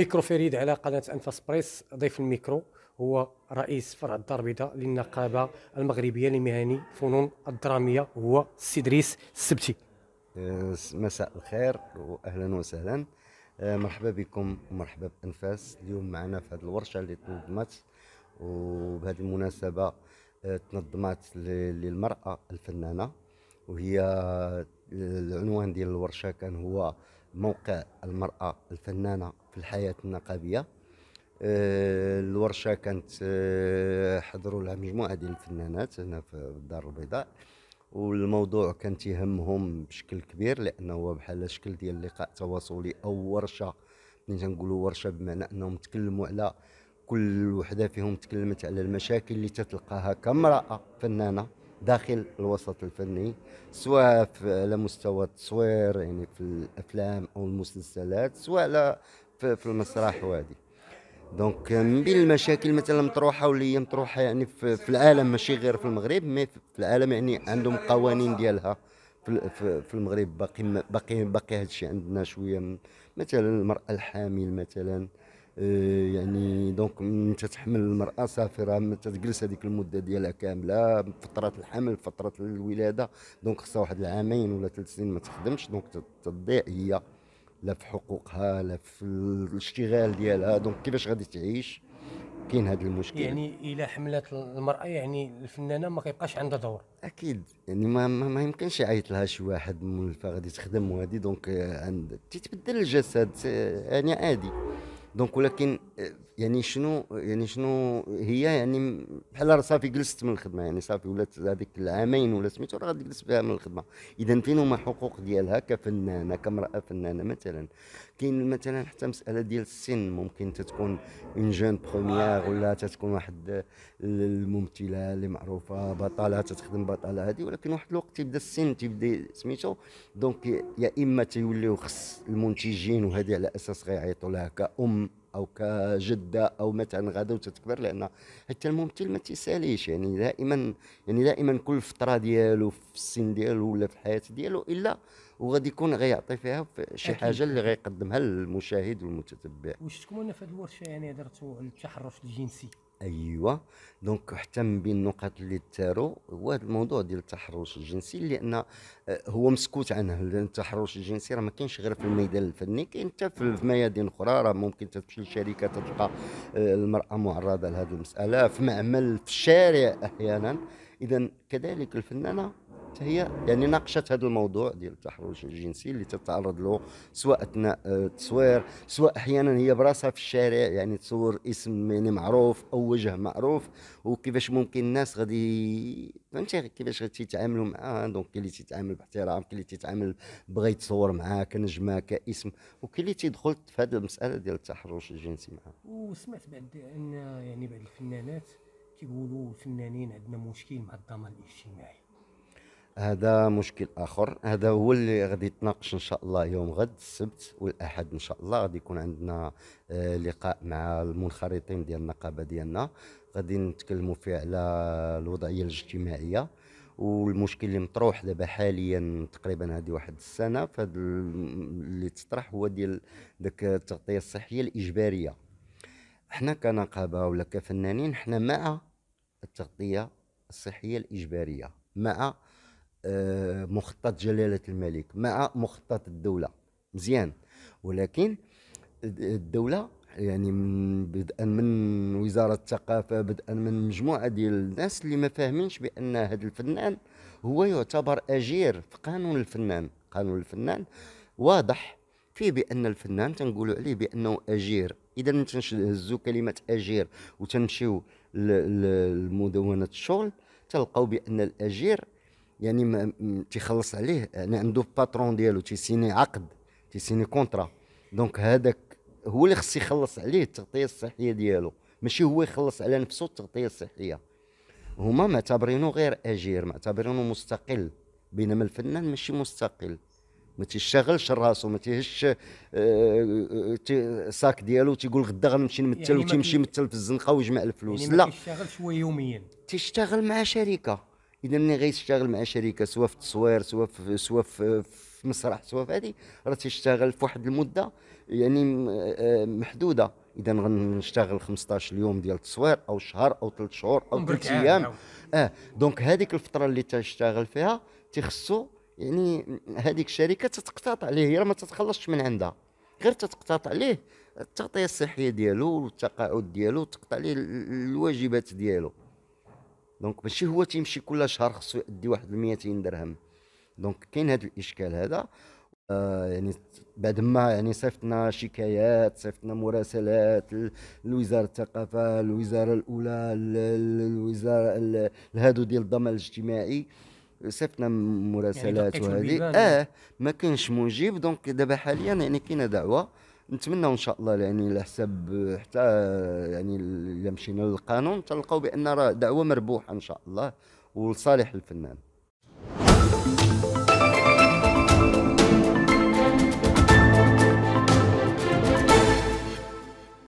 ميكرو فريد على قناه انفاس بريس ضيف الميكرو هو رئيس فرع الدار البيضاء للنقابه المغربيه لمهني الفنون الدراميه هو سيدريس ادريس السبتي أه، مساء الخير واهلا وسهلا أه، مرحبا بكم ومرحبا بانفاس اليوم معنا في هذه الورشه اللي تنظمت وبهذه المناسبه أه، تنظمت للمراه الفنانه وهي العنوان ديال الورشه كان هو موقع المراه الفنانه في الحياة النقابية آه، الورشة كانت آه، حضروا لها مجموعة ديال الفنانات هنا في الدار البيضاء والموضوع كان تيهمهم بشكل كبير لأنه هو بحال شكل ديال لقاء تواصلي أو ورشة ملي تنقولوا ورشة بمعنى أنهم تكلموا على كل وحده فيهم تكلمت على المشاكل اللي تتلقاها كامراه فنانه داخل الوسط الفني سواء على مستوى التصوير يعني في الافلام او المسلسلات سواء على في المسرح وهذه دونك آه، من بين المشاكل مثلا مطروحه واللي هي مطروحه يعني في, في العالم ماشي غير في المغرب مي في العالم يعني عندهم قوانين ديالها في, في المغرب باقي باقي باقي هذا الشيء عندنا شويه مثلا المراه الحامل مثلا آه، يعني دونك انت تحمل المراه سافره تجلس هذيك المده ديالها كامله فتره الحمل فتره الولاده دونك خصها واحد العامين ولا ثلاث سنين ما تخدمش دونك تضيع هي لا في حقوقها لا في الاشتغال ديالها دونك كيفاش غادي تعيش كاين هذا المشكل يعني الا حملت المراه يعني الفنانه ما كيبقاش عندها دور اكيد يعني ما, ما, ما يمكنش يعيط لها شي واحد من غادي تخدم وهذه دونك آه، تتبدل الجسد يعني عادي دونك ولكن آه، يعني شنو يعني شنو هي يعني بحال راه صافي جلست من الخدمه يعني صافي ولات هذيك العامين ولا سميتو راه غادي تجلس بها من الخدمه اذا فين هما حقوق ديالها كفنانه كامراه فنانه مثلا كاين مثلا حتى مساله ديال السن ممكن تتكون اون جون بروميير ولا تتكون واحد الممثله اللي معروفه بطاله تتخدم بطاله هذه ولكن واحد الوقت تيبدا السن تيبدا سميتو دونك يا اما تيوليو خص المنتجين وهذه على اساس غيعيطوا لها كأم او كجده او مثلا غدا وتتكبر لان حتى الممثل ما تيساليش يعني دائما يعني دائما كل فتره ديالو في السن ديالو ولا في الحياه ديالو الا وغادي يكون غيعطي فيها في شي حاجه اللي غيقدمها للمشاهد والمتتبع واش تكملنا في هذه الورشه يعني درتو التحرش الجنسي ايوا دونك حتى من بين النقط اللي تاروا هو هذا الموضوع ديال التحرش الجنسي لان آه، هو مسكوت عنه لان التحرش الجنسي راه ما كاينش غير في الميدان الفني كاين حتى في ميادين اخرى راه ممكن تمشي لشركه تلقى آه، المراه معرضه لهذه المساله في معمل في الشارع احيانا اذا كذلك الفنانه هي يعني ناقشت هذا الموضوع ديال التحرش الجنسي اللي تتعرض له سواء اثناء التصوير آه، سواء احيانا هي براسها في الشارع يعني تصور اسم يعني معروف او وجه معروف وكيفاش ممكن الناس غادي فهمتي كيفاش غادي تيتعاملوا معها دونك كاين اللي تيتعامل باحترام كاين اللي تيتعامل بغى يتصور معها كنجمه كاسم وكاين اللي تيدخل في هذه المساله ديال التحرش الجنسي معها وسمعت بعد ان يعني بعض الفنانات كيقولوا الفنانين عندنا مشكل مع الضمان الاجتماعي هذا مشكل اخر هذا هو اللي غادي يتناقش ان شاء الله يوم غد السبت والاحد ان شاء الله غادي يكون عندنا آه، لقاء مع المنخرطين ديال النقابه ديالنا غادي نتكلموا فيه على الوضعيه الاجتماعيه والمشكل اللي مطروح دابا حاليا تقريبا هذه واحد السنه فهاد اللي تطرح هو ديال داك التغطيه الصحيه الاجباريه حنا كنقابه ولا كفنانين حنا مع التغطيه الصحيه الاجباريه مع آه، مخطط جلاله الملك مع مخطط الدوله مزيان ولكن الدوله يعني من بدءا من وزاره الثقافه بدءا من مجموعه ديال الناس اللي ما فاهمينش بان هذا الفنان هو يعتبر اجير في قانون الفنان قانون الفنان واضح فيه بان الفنان تنقولوا عليه بانه اجير اذا تنهزوا كلمه اجير وتمشيو لمدونه الشغل تلقاو بان الاجير يعني ما تيخلص عليه يعني عنده باترون ديالو تيسيني عقد تيسيني كونترا دونك هذاك هو اللي خص يخلص عليه التغطيه الصحيه ديالو ماشي هو يخلص على نفسه التغطيه الصحيه هما معتبرينه غير اجير معتبرينه مستقل بينما الفنان ماشي مستقل ما تيشتغلش راسو ما تيهش الساك آه، آه، ديالو تيقول غدا غنمشي نمثل يعني وتيمشي يمثل في الزنقه ويجمع الفلوس يعني لا تيشتغل هو يوميا تيشتغل مع شركه اذا ملي غيشتغل مع شركه سواء في التصوير سواء في سواء في, مسرح سواء في هذه راه تيشتغل في واحد المده يعني آه، محدوده اذا غنشتغل 15 يوم ديال التصوير او شهر او ثلاث شهور او ثلاث آه، ايام نعم. اه دونك هذيك الفتره اللي تشتغل فيها تيخصو يعني هذيك الشركه تتقتطع عليه هي ما تتخلصش من عندها غير تتقتطع عليه التغطيه الصحيه ديالو والتقاعد ديالو تقطع عليه الواجبات ديالو دونك ماشي هو تيمشي كل شهر خصو يدي واحد 200 درهم دونك كاين هذا الاشكال هذا آه يعني بعد ما يعني صيفطنا شكايات صيفطنا مراسلات لوزاره الثقافه الوزاره الاولى الوزاره هادو ديال الضمان الاجتماعي صيفطنا يعني مراسلات يعني وهذه اه ما كانش مجيب دونك دابا حاليا يعني كاينه دعوه نتمنى ان شاء الله يعني على حساب حتى يعني الا مشينا للقانون تلقاو بان راه دعوه مربوحه ان شاء الله ولصالح الفنان